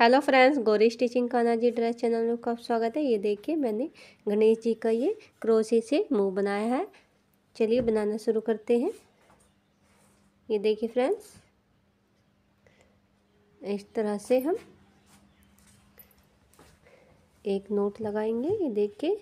hello friends Gauri stitching काना जी dress channel में आपका स्वागत है ये देखिए मैंने गणेश जी का ये क्रोशे से मुंह बनाया है चलिए बनाना शुरू करते हैं ये देखिए फ्रेंड्स इस तरह से हम एक नोट लगाएंगे ये देखिए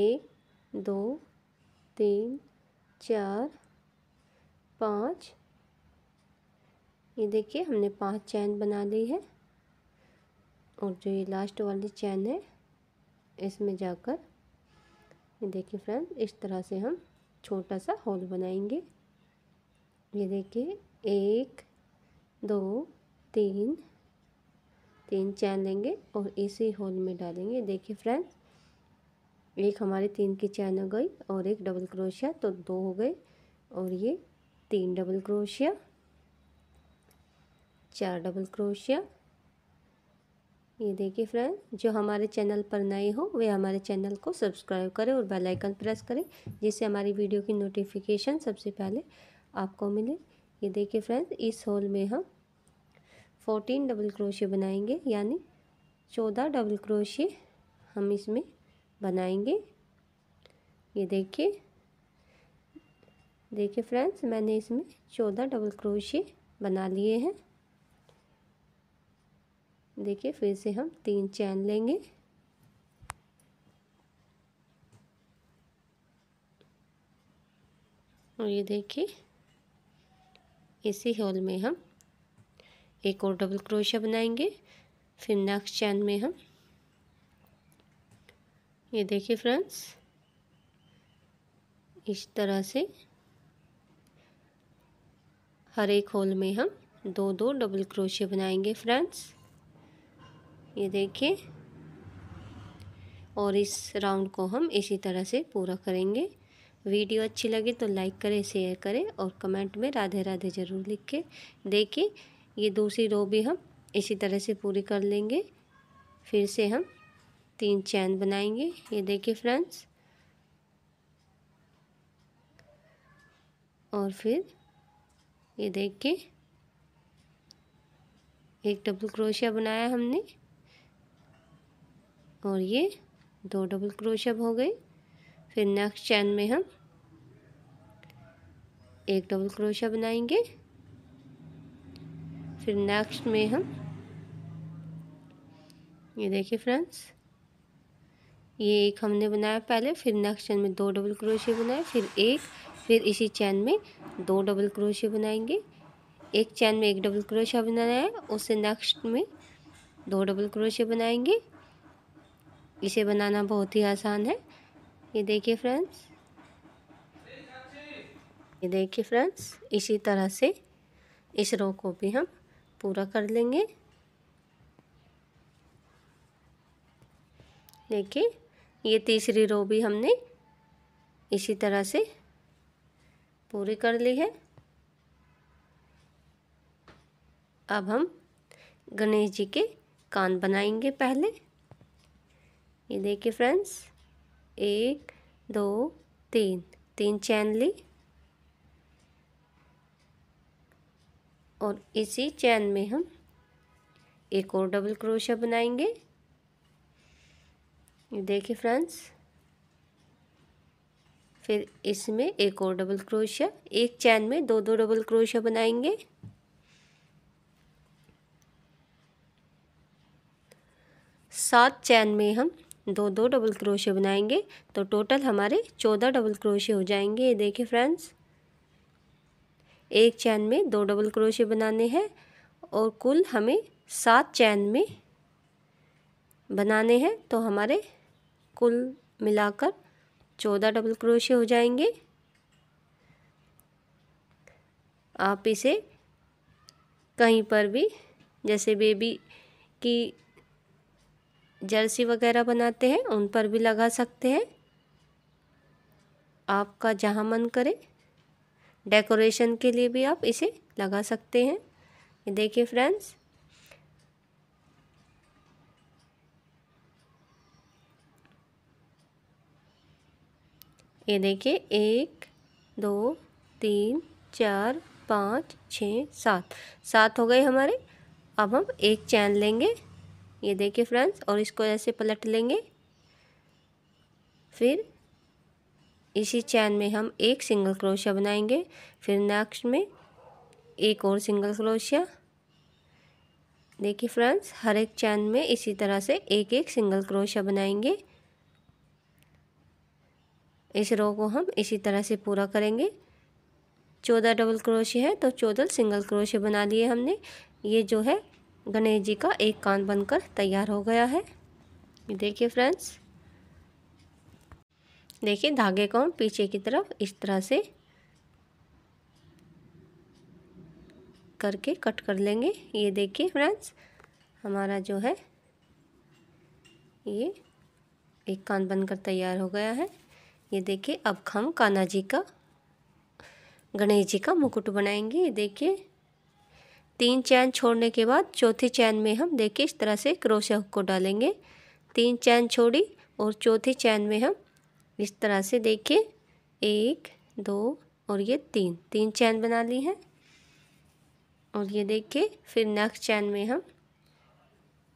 एक दो तीन चार पाँच ये देखिए हमने पांच चैन बना ली है और जो ये लास्ट वाली चैन है इसमें जाकर ये देखिए फ्रेंड इस तरह से हम छोटा सा होल बनाएंगे ये देखिए एक दो तीन तीन चैन लेंगे और इसी होल में डालेंगे देखिए फ्रेंड एक हमारे तीन की चैन हो गई और एक डबल क्रोशिया तो दो हो गए और ये तीन डबल क्रोशिया चार डबल क्रोशिया ये देखिए फ्रेंड जो हमारे चैनल पर नए हो वे हमारे चैनल को सब्सक्राइब करें और बेल आइकन प्रेस करें जिससे हमारी वीडियो की नोटिफिकेशन सबसे पहले आपको मिले ये देखिए फ्रेंड इस होल में हम फोर्टीन डबल क्रोशे बनाएंगे यानी चौदह डबल क्रोशे हम इसमें बनाएंगे ये देखिए देखिए फ्रेंड्स मैंने इसमें चौदह डबल क्रोशे बना लिए हैं देखिए फिर से हम तीन चैन लेंगे और ये देखिए इसी होल में हम एक और डबल क्रोशिया बनाएंगे फिर नेक्स्ट चैन में हम ये देखिए फ्रेंड्स इस तरह से हर एक होल में हम दो दो डबल क्रोशे बनाएंगे फ्रेंड्स ये देखिए और इस राउंड को हम इसी तरह से पूरा करेंगे वीडियो अच्छी लगे तो लाइक करें शेयर करें और कमेंट में राधे राधे ज़रूर लिख के देखिए ये दूसरी रो भी हम इसी तरह से पूरी कर लेंगे फिर से हम तीन चैन बनाएंगे ये देखिए फ्रेंड्स और फिर ये देखिए एक डबल क्रोशिया बनाया हमने और ये दो डबल क्रोशब हो गए फिर नेक्स्ट चैन में हम एक डबल क्रोशा बनाएंगे फिर नेक्स्ट में हम ये देखिए फ्रेंड्स ये एक हमने बनाया पहले फिर नेक्स्ट चैन में दो डबल क्रोशे बनाए फिर एक फिर इसी चैन में दो डबल क्रोशे बनाएंगे एक चैन में एक डबल क्रोशा बनाया है उससे नेक्स्ट में दो डबल क्रोशे बनाएंगे इसे बनाना बहुत ही आसान है ये देखिए फ्रेंड्स ये देखिए फ्रेंड्स इसी तरह से इस रो को भी हम पूरा कर लेंगे देखिए ये तीसरी रो भी हमने इसी तरह से पूरी कर ली है अब हम गणेश जी के कान बनाएंगे पहले ये देखिए फ्रेंड्स एक दो तीन तीन चैन ली और इसी चैन में हम एक और डबल क्रोशा बनाएंगे ये देखिए फ्रेंड्स फिर इसमें एक और डबल क्रोशिया एक चैन में दो दो डबल क्रोशिया बनाएंगे सात चैन में हम दो दो डबल क्रोशे बनाएंगे तो टोटल हमारे चौदह डबल क्रोशे हो जाएंगे ये देखिए फ्रेंड्स एक चैन में दो डबल क्रोशे बनाने हैं और कुल हमें सात चैन में बनाने हैं तो हमारे कुल मिलाकर चौदह डबल क्रोशे हो जाएंगे आप इसे कहीं पर भी जैसे बेबी की जर्सी वगैरह बनाते हैं उन पर भी लगा सकते हैं आपका जहाँ मन करे डेकोरेशन के लिए भी आप इसे लगा सकते हैं ये देखिए फ्रेंड्स ये देखिए एक दो तीन चार पाँच छः सात सात हो गए हमारे अब हम एक चैन लेंगे ये देखिए फ्रेंड्स और इसको ऐसे पलट लेंगे फिर इसी चैन में हम एक सिंगल क्रोशिया बनाएंगे फिर नेक्स्ट में एक और सिंगल क्रोशिया देखिए फ्रेंड्स हर एक चैन में इसी तरह से एक एक सिंगल क्रोशिया बनाएंगे इस रो को हम इसी तरह से पूरा करेंगे चौदह डबल क्रोशिया है तो चौदह सिंगल क्रोशिया बना लिए हमने ये जो है गणेश जी का एक कान बनकर तैयार हो गया है ये देखिए फ्रेंड्स देखिए धागे को हम पीछे की तरफ इस तरह से करके कट कर लेंगे ये देखिए फ्रेंड्स हमारा जो है ये एक कान बनकर तैयार हो गया है ये देखिए अब हम कान्हा जी का गणेश जी का मुकुट बनाएंगे ये देखिए तीन चैन छोड़ने के बाद चौथी चैन में हम देखिए इस तरह से क्रोशा हुक को डालेंगे तीन चैन छोड़ी और चौथी चैन में हम इस तरह से देखिए एक दो और ये तीन तीन चैन बना ली है और ये देखिए फिर नेक्स्ट चैन में हम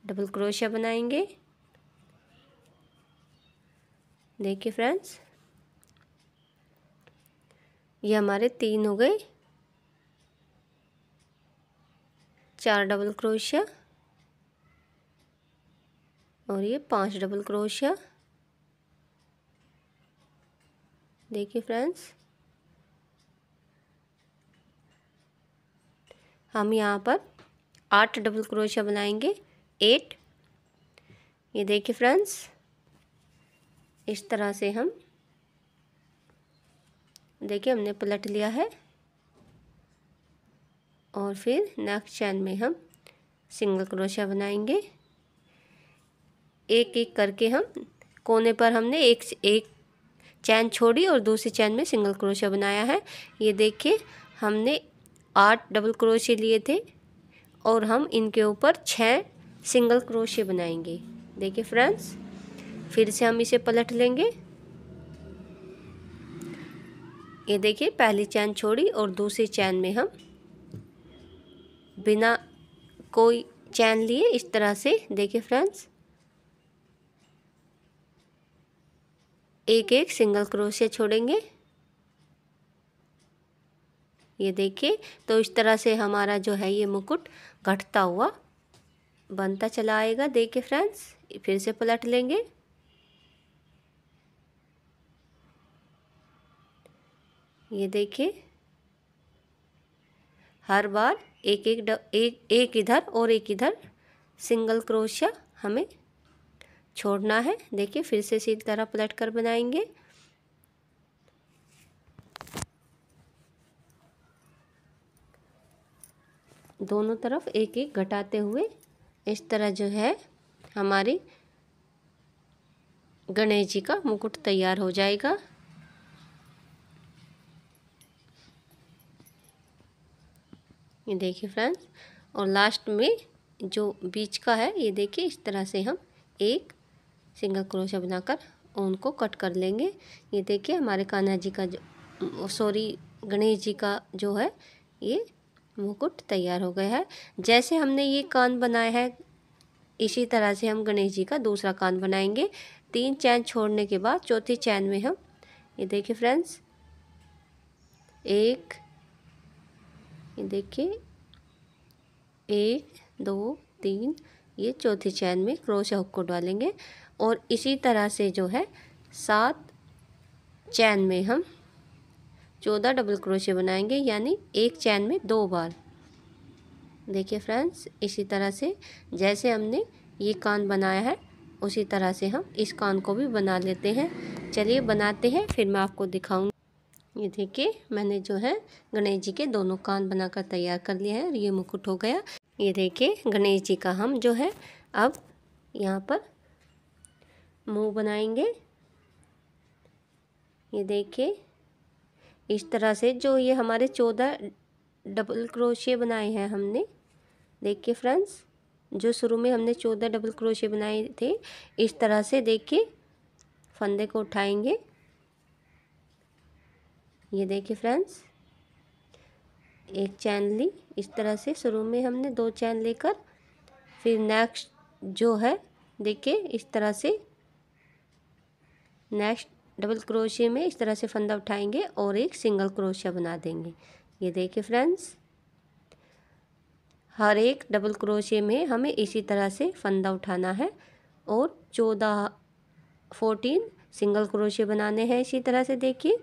डबल क्रोशा बनाएंगे देखिए फ्रेंड्स ये हमारे तीन हो गए चार डबल क्रोशिया और ये पांच डबल क्रोशिया देखिए फ्रेंड्स हम यहाँ पर आठ डबल क्रोशिया बनाएंगे एट ये देखिए फ्रेंड्स इस तरह से हम देखिए हमने पलट लिया है और फिर नेक्स्ट चैन में हम सिंगल क्रोशिया बनाएंगे एक एक करके हम कोने पर हमने एक एक चैन छोड़ी और दूसरी चैन में सिंगल क्रोशिया बनाया है ये देखिए हमने आठ डबल क्रोशे लिए थे और हम इनके ऊपर छः सिंगल क्रोशे बनाएंगे देखिए फ्रेंड्स फिर से हम इसे पलट लेंगे ये देखिए पहली चैन छोड़ी और दूसरी चैन में हम बिना कोई चैन लिए इस तरह से देखिए फ्रेंड्स एक एक सिंगल क्रोशिया छोड़ेंगे ये देखिए तो इस तरह से हमारा जो है ये मुकुट घटता हुआ बनता चला आएगा देखिए फ्रेंड्स फिर से पलट लेंगे ये देखिए हर बार एक एक ड एक एक इधर और एक इधर सिंगल क्रोशिया हमें छोड़ना है देखिए फिर से इसी तरह पलट कर बनाएंगे दोनों तरफ एक एक घटाते हुए इस तरह जो है हमारी गणेश जी का मुकुट तैयार हो जाएगा ये देखिए फ्रेंड्स और लास्ट में जो बीच का है ये देखिए इस तरह से हम एक सिंगल क्रोशा बनाकर उनको कट कर लेंगे ये देखिए हमारे कान्हा जी का जो सॉरी गणेश जी का जो है ये मुकुट तैयार हो गया है जैसे हमने ये कान बनाया है इसी तरह से हम गणेश जी का दूसरा कान बनाएंगे तीन चैन छोड़ने के बाद चौथी चैन में हम ये देखिए फ्रेंड्स एक ये देखिए एक दो तीन ये चौथी चैन में क्रोशा हुक को डालेंगे और इसी तरह से जो है सात चैन में हम चौदह डबल क्रोशे बनाएंगे यानी एक चैन में दो बार देखिए फ्रेंड्स इसी तरह से जैसे हमने ये कान बनाया है उसी तरह से हम इस कान को भी बना लेते हैं चलिए बनाते हैं फिर मैं आपको दिखाऊंगी ये देखिए मैंने जो है गणेश जी के दोनों कान बनाकर तैयार कर लिया है और ये मुकुट हो गया ये देखिए गणेश जी का हम जो है अब यहाँ पर मुंह बनाएंगे ये देखिए इस तरह से जो ये हमारे चौदह डबल क्रोशे बनाए हैं हमने देखिए फ्रेंड्स जो शुरू में हमने चौदह डबल क्रोशे बनाए थे इस तरह से देखिए फंदे को उठाएंगे ये देखिए फ्रेंड्स एक चैन ली इस तरह से शुरू में हमने दो चैन लेकर फिर नेक्स्ट जो है देखिए इस तरह से नेक्स्ट डबल क्रोशे में इस तरह से फंदा उठाएंगे और एक सिंगल क्रोशिया बना देंगे ये देखिए फ्रेंड्स हर एक डबल क्रोशे में हमें इसी तरह से फंदा उठाना है और चौदह फोर्टीन सिंगल क्रोशे बनाने हैं इसी तरह से देखिए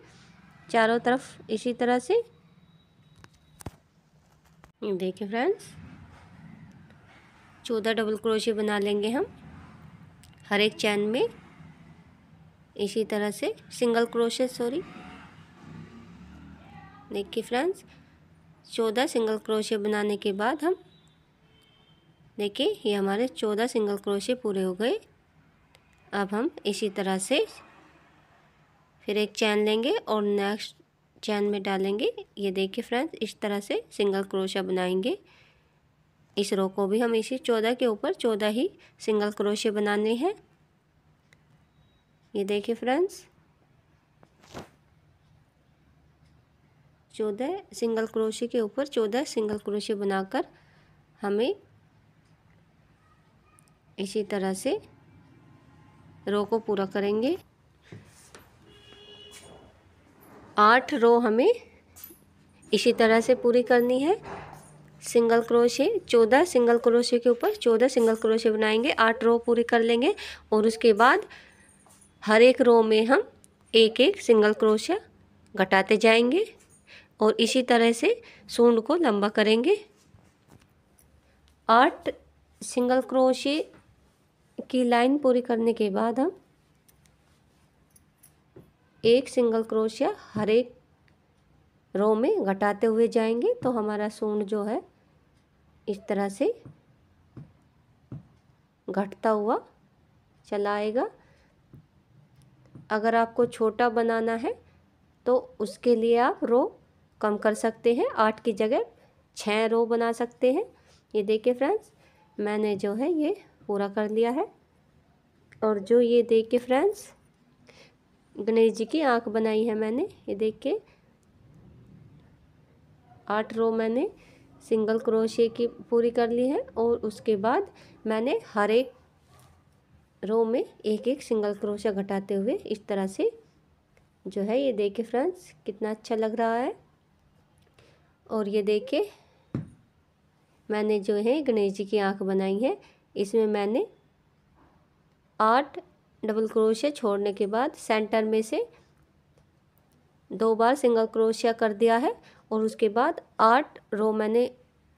चारों तरफ इसी तरह से देखिए फ्रेंड्स चौदह डबल क्रोशे बना लेंगे हम हर एक चैन में इसी तरह से सिंगल क्रोशे सॉरी देखिए फ्रेंड्स चौदह सिंगल क्रोशे बनाने के बाद हम देखिए ये हमारे चौदह सिंगल क्रोशे पूरे हो गए अब हम इसी तरह से फिर एक चैन लेंगे और नेक्स्ट चैन में डालेंगे ये देखिए फ्रेंड्स इस तरह से सिंगल क्रोशा बनाएंगे इस रो को भी हम इसी चौदह के ऊपर चौदह ही सिंगल क्रोशे बनाने हैं ये देखिए फ्रेंड्स चौदह सिंगल क्रोशे के ऊपर चौदह सिंगल क्रोशे बनाकर हमें इसी तरह से रो को पूरा करेंगे आठ रो हमें इसी तरह से पूरी करनी है सिंगल क्रोशे चौदह सिंगल क्रोशे के ऊपर चौदह सिंगल क्रोशे बनाएंगे आठ रो पूरी कर लेंगे और उसके बाद हर एक रो में हम एक एक सिंगल क्रोशिया घटाते जाएंगे और इसी तरह से सूंड को लंबा करेंगे आठ सिंगल क्रोशे की लाइन पूरी करने के बाद हम एक सिंगल क्रोशिया हर एक रो में घटाते हुए जाएंगे तो हमारा सूंड जो है इस तरह से घटता हुआ चला आएगा अगर आपको छोटा बनाना है तो उसके लिए आप रो कम कर सकते हैं आठ की जगह छः रो बना सकते हैं ये देखिए फ्रेंड्स मैंने जो है ये पूरा कर लिया है और जो ये देखिए फ्रेंड्स गणेश जी की आंख बनाई है मैंने ये देख के आठ रो मैंने सिंगल क्रोशे की पूरी कर ली है और उसके बाद मैंने हर एक रो में एक एक सिंगल क्रोशा घटाते हुए इस तरह से जो है ये देखे फ्रेंड्स कितना अच्छा लग रहा है और ये देखे मैंने जो है गणेश जी की आंख बनाई है इसमें मैंने आठ डबल क्रोशिया छोड़ने के बाद सेंटर में से दो बार सिंगल क्रोशिया कर दिया है और उसके बाद आठ रो मैंने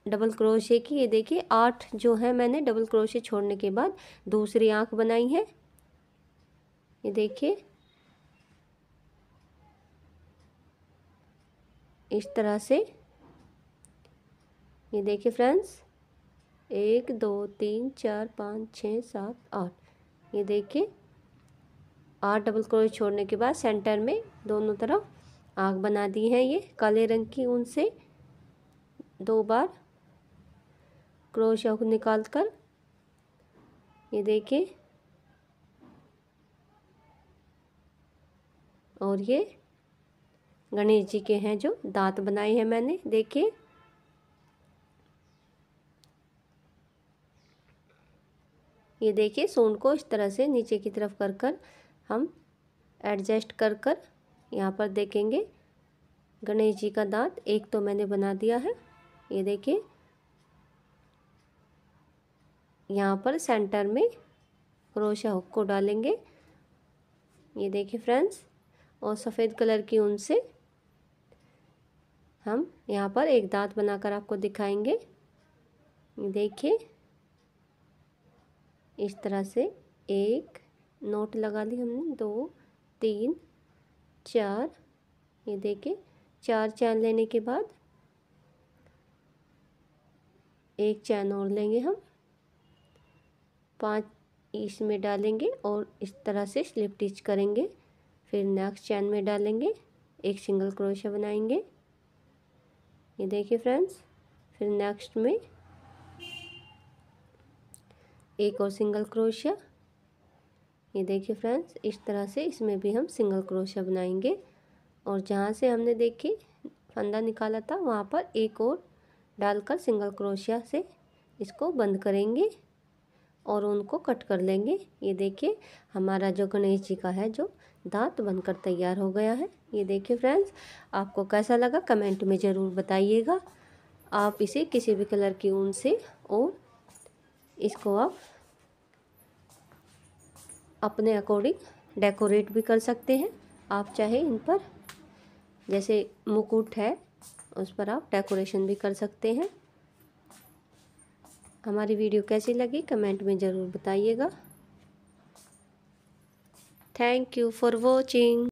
डबल क्रोशे की ये देखिए आठ जो है मैंने डबल क्रोशे छोड़ने के बाद दूसरी आंख बनाई है ये देखिए इस तरह से ये देखिए फ्रेंड्स एक दो तीन चार पाँच छः सात आठ ये देखिए आठ डबल क्रोच छोड़ने के बाद सेंटर में दोनों तरफ आग बना दी है ये काले रंग की ऊन से दो बार क्रोश आग निकाल कर ये देखिए और ये गणेश जी के हैं जो दांत बनाए हैं मैंने देखिए ये देखिए सोन को इस तरह से नीचे की तरफ कर कर हम एडजस्ट कर कर यहाँ पर देखेंगे गणेश जी का दांत एक तो मैंने बना दिया है ये देखिए यहाँ पर सेंटर में क्रोशा हुक को डालेंगे ये देखिए फ्रेंड्स और सफ़ेद कलर की ऊन से हम यहाँ पर एक दांत बनाकर आपको दिखाएंगे देखिए इस तरह से एक नोट लगा ली हमने दो तीन चार ये देखे चार चैन लेने के बाद एक चैन और लेंगे हम पांच इसमें डालेंगे और इस तरह से स्लिप स्टिच करेंगे फिर नेक्स्ट चैन में डालेंगे एक सिंगल क्रोशिया बनाएंगे ये देखिए फ्रेंड्स फिर नेक्स्ट में एक और सिंगल क्रोशिया ये देखिए फ्रेंड्स इस तरह से इसमें भी हम सिंगल क्रोशिया बनाएंगे और जहाँ से हमने देखिए फंदा निकाला था वहाँ पर एक और डालकर सिंगल क्रोशिया से इसको बंद करेंगे और उनको कट कर लेंगे ये देखिए हमारा जो गणेश जी का है जो दांत बनकर तैयार हो गया है ये देखिए फ्रेंड्स आपको कैसा लगा कमेंट में ज़रूर बताइएगा आप इसे किसी भी कलर की ऊन से और इसको आप अपने अकॉर्डिंग डेकोरेट भी कर सकते हैं आप चाहे इन पर जैसे मुकुट है उस पर आप डेकोरेशन भी कर सकते हैं हमारी वीडियो कैसी लगी कमेंट में ज़रूर बताइएगा थैंक यू फॉर वॉचिंग